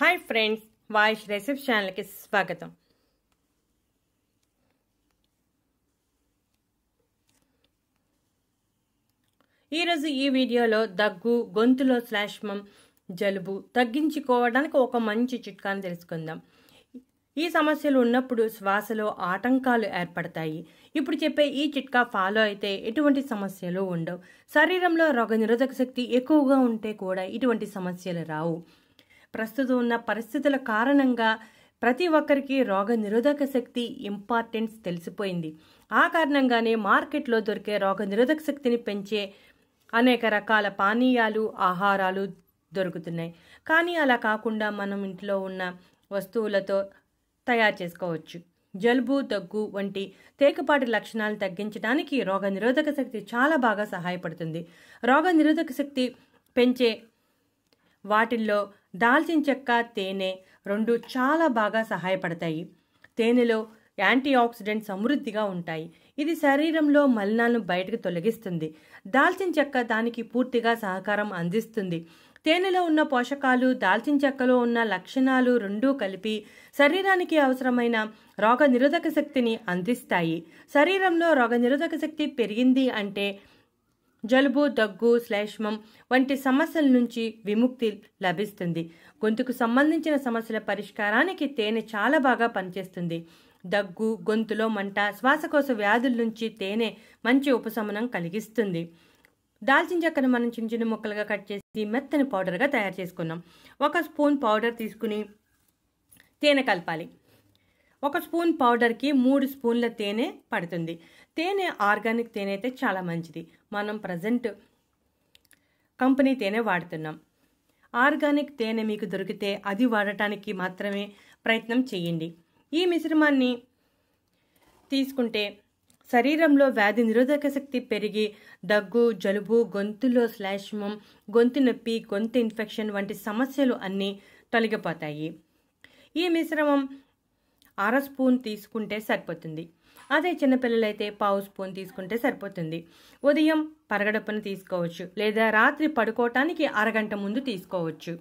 hi friends voice recipe ఛానల్కి స్వాగతం ఈరోజు ఈ వీడియోలో దగ్గు గొంతులో శ్లాష్మం జలుబు తగ్గించుకోవడానికి ఒక మంచి చిట్కాను తెలుసుకుందాం ఈ సమస్యలు ఉన్నప్పుడు శ్వాసలో ఆటంకాలు ఏర్పడతాయి ఇప్పుడు చెప్పే ఈ చిట్కా ఫాలో అయితే ఎటువంటి సమస్యలు ఉండవు శరీరంలో రోగనిరోధక శక్తి ఎక్కువగా ఉంటే కూడా ఇటువంటి సమస్యలు రావు ప్రస్తుతం ఉన్న పరిస్థితుల కారణంగా ప్రతి ఒక్కరికి రోగ నిరోధక శక్తి ఇంపార్టెన్స్ తెలిసిపోయింది ఆ కారణంగానే మార్కెట్లో దొరికే రోగ నిరోధక శక్తిని పెంచే అనేక రకాల పానీయాలు ఆహారాలు దొరుకుతున్నాయి కానీ అలా కాకుండా మనం ఇంట్లో ఉన్న వస్తువులతో తయారు చేసుకోవచ్చు జలుబు దగ్గు వంటి తేకపాటి లక్షణాలు తగ్గించడానికి రోగ నిరోధక శక్తి చాలా బాగా సహాయపడుతుంది రోగ నిరోధక శక్తి పెంచే వాటిల్లో దాల్చిన చెక్క తేనె రెండు చాలా బాగా సహాయపడతాయి తేనెలో యాంటీ ఆక్సిడెంట్ సమృద్ధిగా ఉంటాయి ఇది శరీరంలో మలినాలను బయటకు తొలగిస్తుంది దాల్చిన చెక్క దానికి పూర్తిగా సహకారం అందిస్తుంది తేనెలో ఉన్న పోషకాలు దాల్చిన చెక్కలో ఉన్న లక్షణాలు రెండూ కలిపి శరీరానికి అవసరమైన రోగనిరోధక శక్తిని అందిస్తాయి శరీరంలో రోగనిరోధక శక్తి పెరిగింది అంటే జలుబు దగ్గు శ్లేష్మం వంటి సమస్యల నుంచి విముక్తి లభిస్తుంది గొంతుకు సంబంధించిన సమస్యల పరిష్కారానికి తేనె చాలా బాగా పనిచేస్తుంది దగ్గు గొంతులో మంట శ్వాసకోశ వ్యాధుల నుంచి తేనె మంచి ఉపశమనం కలిగిస్తుంది దాల్చిన చెక్కను మనం చిన్న చిన్న ముక్కలుగా కట్ చేసి మెత్తని పౌడర్గా తయారు చేసుకున్నాం ఒక స్పూన్ పౌడర్ తీసుకుని తేనె కలపాలి ఒక స్పూన్ పౌడర్కి మూడు స్పూన్ల తేనె పడుతుంది తేనె ఆర్గానిక్ తేనె అయితే చాలా మంచిది మనం ప్రజెంట్ కంపెనీ తేనె వాడుతున్నాం ఆర్గానిక్ తేనె మీకు దొరికితే అది వాడటానికి మాత్రమే ప్రయత్నం చేయండి ఈ మిశ్రమాన్ని తీసుకుంటే శరీరంలో వ్యాధి నిరోధక శక్తి పెరిగి దగ్గు జలుబు గొంతులో శ్లాష్మం గొంతు నొప్పి గొంతు ఇన్ఫెక్షన్ వంటి సమస్యలు అన్నీ తొలగిపోతాయి ఈ మిశ్రమం అర స్పూన్ తీసుకుంటే సరిపోతుంది అదే చిన్నపిల్లలైతే పావు స్పూన్ తీసుకుంటే సరిపోతుంది ఉదయం పరగడప్పును తీసుకోవచ్చు లేదా రాత్రి పడుకోవటానికి అరగంట ముందు తీసుకోవచ్చు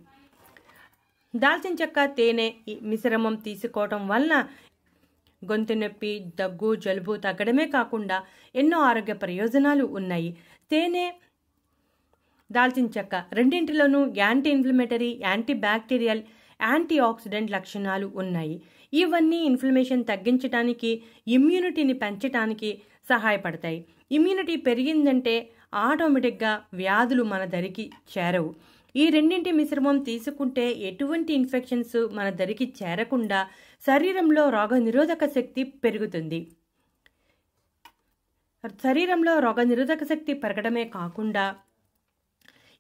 దాల్చిన చెక్క తేనె మిశ్రమం తీసుకోవటం వలన గొంతు నొప్పి దగ్గు జలుబు తగ్గడమే కాకుండా ఎన్నో ఆరోగ్య ప్రయోజనాలు ఉన్నాయి తేనె దాల్చిన చెక్క రెండింటిలోనూ anti inflammatory anti bacterial anti oxidant లక్షణాలు ఉన్నాయి ఇవన్నీ ఇన్ఫ్లమేషన్ తగ్గించడానికి ఇమ్యూనిటీని పెంచడానికి సహాయపడతాయి ఇమ్యూనిటీ పెరిగిందంటే ఆటోమేటిక్గా వ్యాధులు మన దరికి చేరవు ఈ రెండింటి మిశ్రమం తీసుకుంటే ఎటువంటి ఇన్ఫెక్షన్స్ మన దరికి చేరకుండా శరీరంలో రోగనిరోధక శక్తి పెరుగుతుంది శరీరంలో రోగనిరోధక శక్తి పెరగడమే కాకుండా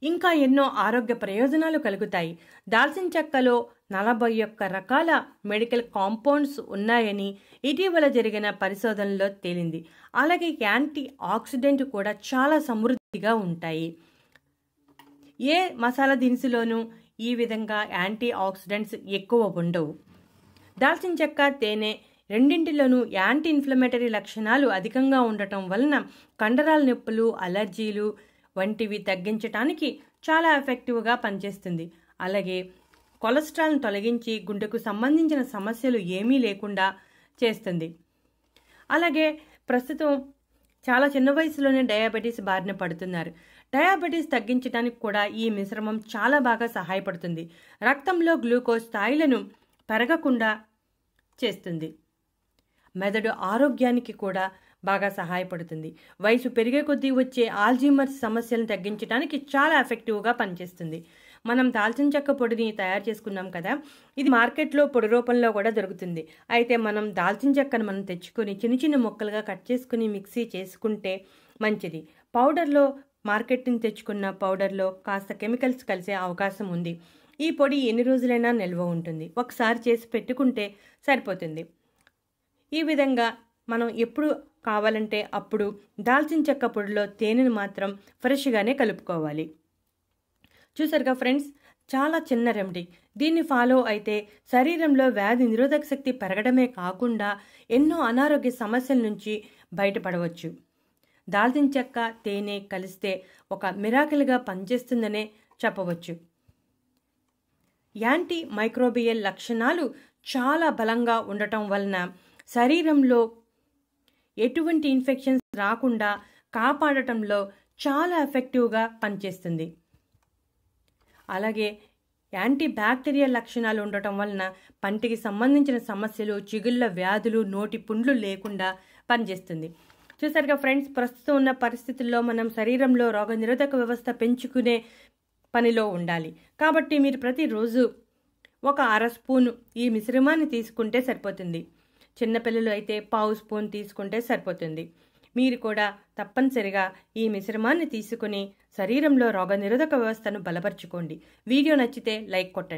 ఇంకా ఎన్నో ఆరోగ్య ప్రయోజనాలు కలుగుతాయి దాల్చిన చెక్కలో నలభై ఒక్క రకాల మెడికల్ కాంపౌండ్స్ ఉన్నాయని ఇటీవల జరిగిన పరిశోధనలో తేలింది అలాగే యాంటీ ఆక్సిడెంట్ కూడా చాలా సమృద్ధిగా ఉంటాయి ఏ మసాలా దినుసులోనూ ఈ విధంగా యాంటీ ఆక్సిడెంట్స్ ఎక్కువ ఉండవు దాల్చిన చెక్క తేనె రెండింటిలోనూ యాంటీ ఇన్ఫ్లమేటరీ లక్షణాలు అధికంగా ఉండటం వలన కండరాల నొప్పులు అలర్జీలు వంటివి తగ్గించటానికి చాలా ఎఫెక్టివ్గా పనిచేస్తుంది అలాగే కొలెస్ట్రాల్ను తొలగించి గుండెకు సంబంధించిన సమస్యలు ఏమీ లేకుండా చేస్తుంది అలాగే ప్రస్తుతం చాలా చిన్న వయసులోనే డయాబెటీస్ బారిన పడుతున్నారు డయాబెటీస్ తగ్గించడానికి కూడా ఈ మిశ్రమం చాలా బాగా సహాయపడుతుంది రక్తంలో గ్లూకోజ్ స్థాయిలను పెరగకుండా చేస్తుంది మెదడు ఆరోగ్యానికి కూడా బాగా సహాయపడుతుంది వయసు పెరిగే కొద్దీ వచ్చే ఆల్జీమర్స్ సమస్యలను తగ్గించడానికి చాలా ఎఫెక్టివ్గా పనిచేస్తుంది మనం దాల్చిన చెక్క పొడిని తయారు చేసుకున్నాం కదా ఇది మార్కెట్లో పొడి రూపంలో కూడా దొరుకుతుంది అయితే మనం దాల్చిన చెక్కను మనం తెచ్చుకొని చిన్న చిన్న ముక్కలుగా కట్ చేసుకుని మిక్సీ చేసుకుంటే మంచిది పౌడర్లో మార్కెట్ని తెచ్చుకున్న పౌడర్లో కాస్త కెమికల్స్ కలిసే అవకాశం ఉంది ఈ పొడి ఎన్ని రోజులైనా నిల్వ ఉంటుంది ఒకసారి చేసి పెట్టుకుంటే సరిపోతుంది ఈ విధంగా మనం ఎప్పుడు కావాలంటే అప్పుడు దాల్చిన చెక్క పొడిలో తేనెను మాత్రం ఫ్రెష్గానే కలుపుకోవాలి చూసారుగా ఫ్రెండ్స్ చాలా చిన్న రెమెడీ దీన్ని ఫాలో అయితే శరీరంలో వ్యాధి నిరోధక శక్తి పెరగడమే కాకుండా ఎన్నో అనారోగ్య సమస్యల నుంచి బయటపడవచ్చు దాల్చిన చెక్క తేనె కలిస్తే ఒక మిరాకిల్గా పనిచేస్తుందనే చెప్పవచ్చు యాంటీ మైక్రోబియల్ లక్షణాలు చాలా బలంగా ఉండటం వలన శరీరంలో ఎటువంటి ఇన్ఫెక్షన్స్ రాకుండా కాపాడటంలో చాలా ఎఫెక్టివ్గా పనిచేస్తుంది అలాగే యాంటీ బ్యాక్టీరియా లక్షణాలు ఉండటం వలన పంటికి సంబంధించిన సమస్యలు చిగుళ్ళ వ్యాధులు నోటి పుండ్లు లేకుండా పనిచేస్తుంది చూసారుగా ఫ్రెండ్స్ ప్రస్తుతం ఉన్న పరిస్థితుల్లో మనం శరీరంలో రోగనిరోధక వ్యవస్థ పెంచుకునే పనిలో ఉండాలి కాబట్టి మీరు ప్రతిరోజు ఒక అర స్పూను ఈ మిశ్రమాన్ని తీసుకుంటే సరిపోతుంది చిన్నపిల్లలు అయితే పావు స్పూన్ తీసుకుంటే సరిపోతుంది మీరు కూడా తప్పనిసరిగా ఈ మిశ్రమాన్ని తీసుకుని శరీరంలో రోగనిరోధక వ్యవస్థను బలపరుచుకోండి వీడియో నచ్చితే లైక్ కొట్టండి